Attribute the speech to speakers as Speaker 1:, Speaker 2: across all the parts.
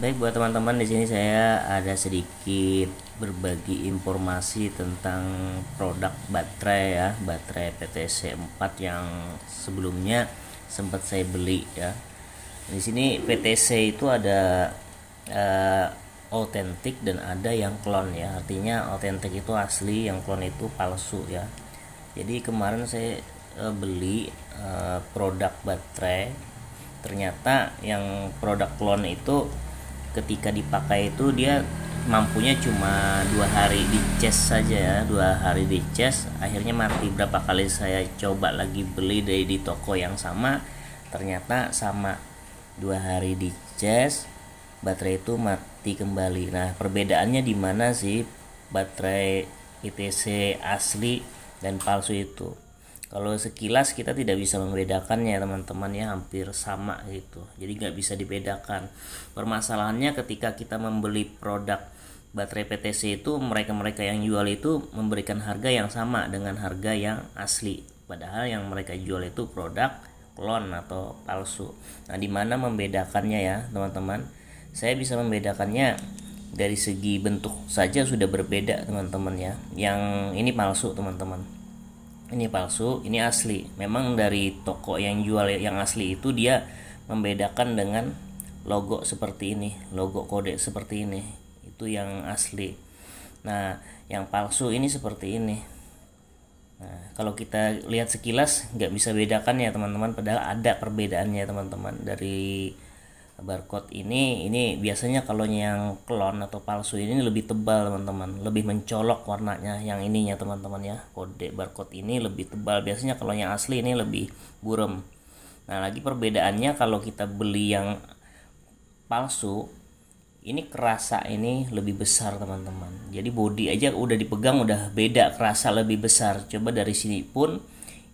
Speaker 1: Baik buat teman-teman di sini saya ada sedikit berbagi informasi tentang produk baterai ya, baterai PTC 4 yang sebelumnya sempat saya beli ya. Di sini PTC itu ada otentik eh, uh, dan ada yang klon ya. Artinya otentik itu asli, yang klon itu palsu ya. Jadi kemarin saya uh, beli uh, produk baterai ternyata yang produk klon itu ketika dipakai itu dia mampunya cuma dua hari di cas saja ya dua hari di cas akhirnya mati berapa kali saya coba lagi beli dari di toko yang sama ternyata sama dua hari di cas baterai itu mati kembali nah perbedaannya di mana sih baterai ITC asli dan palsu itu kalau sekilas kita tidak bisa membedakannya teman-teman ya hampir sama gitu jadi nggak bisa dibedakan permasalahannya ketika kita membeli produk baterai PTC itu mereka-mereka yang jual itu memberikan harga yang sama dengan harga yang asli padahal yang mereka jual itu produk klon atau palsu nah dimana membedakannya ya teman-teman saya bisa membedakannya dari segi bentuk saja sudah berbeda teman-teman ya yang ini palsu teman-teman ini palsu ini asli memang dari toko yang jual yang asli itu dia membedakan dengan logo seperti ini logo kode seperti ini itu yang asli nah yang palsu ini seperti ini Nah, kalau kita lihat sekilas nggak bisa bedakan ya teman-teman padahal ada perbedaannya teman-teman dari barcode ini ini biasanya kalau yang klon atau palsu ini lebih tebal teman-teman lebih mencolok warnanya yang ininya teman-teman ya kode barcode ini lebih tebal biasanya kalau yang asli ini lebih burem nah lagi perbedaannya kalau kita beli yang palsu ini kerasa ini lebih besar teman-teman jadi body aja udah dipegang udah beda kerasa lebih besar coba dari sini pun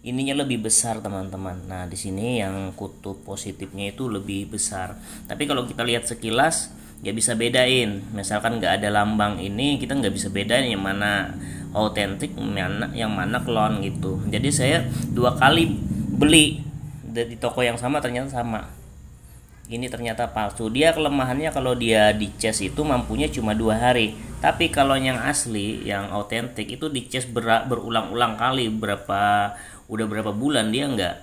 Speaker 1: ininya lebih besar teman-teman. Nah di sini yang kutub positifnya itu lebih besar. Tapi kalau kita lihat sekilas ya bisa bedain. Misalkan nggak ada lambang ini kita nggak bisa bedain yang mana autentik, mana yang mana klon gitu. Jadi saya dua kali beli di toko yang sama ternyata sama ini ternyata palsu dia kelemahannya kalau dia di chest itu mampunya cuma dua hari tapi kalau yang asli yang autentik itu di ber berulang-ulang kali berapa udah berapa bulan dia nggak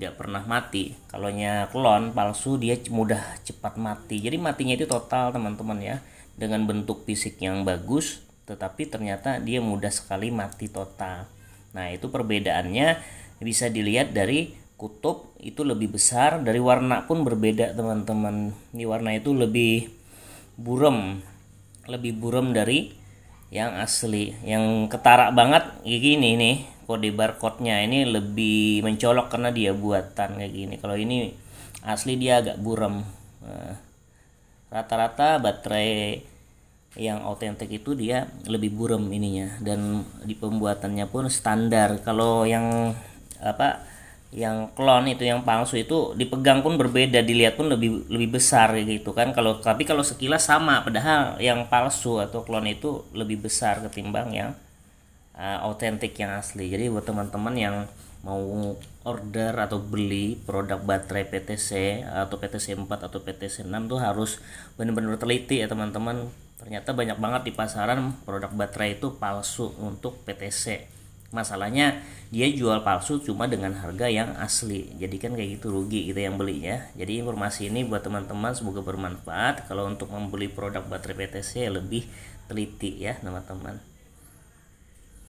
Speaker 1: nggak pernah mati. Kalaunya klon palsu dia mudah cepat mati. Jadi matinya itu total teman-teman ya dengan bentuk fisik yang bagus, tetapi ternyata dia mudah sekali mati total. Nah itu perbedaannya bisa dilihat dari kutub itu lebih besar dari warna pun berbeda teman-teman. Ini warna itu lebih buram, lebih buram dari yang asli yang ketara banget kayak gini nih kode barcode-nya ini lebih mencolok karena dia buatan kayak gini kalau ini asli dia agak buram nah, rata-rata baterai yang otentik itu dia lebih buram ininya dan di pembuatannya pun standar kalau yang apa yang klon itu yang palsu itu dipegang pun berbeda dilihat pun lebih lebih besar gitu kan kalau tapi kalau sekilas sama padahal yang palsu atau klon itu lebih besar ketimbang yang otentik eh, uh, yang asli jadi buat teman-teman yang mau order atau beli produk baterai PTC atau PTC 4 atau PTC 6 tuh harus benar-benar teliti ya teman-teman ternyata banyak banget di pasaran produk baterai itu palsu untuk PTC masalahnya dia jual palsu cuma dengan harga yang asli jadi kan kayak gitu rugi kita gitu yang belinya jadi informasi ini buat teman-teman semoga bermanfaat kalau untuk membeli produk baterai PTC lebih teliti ya teman-teman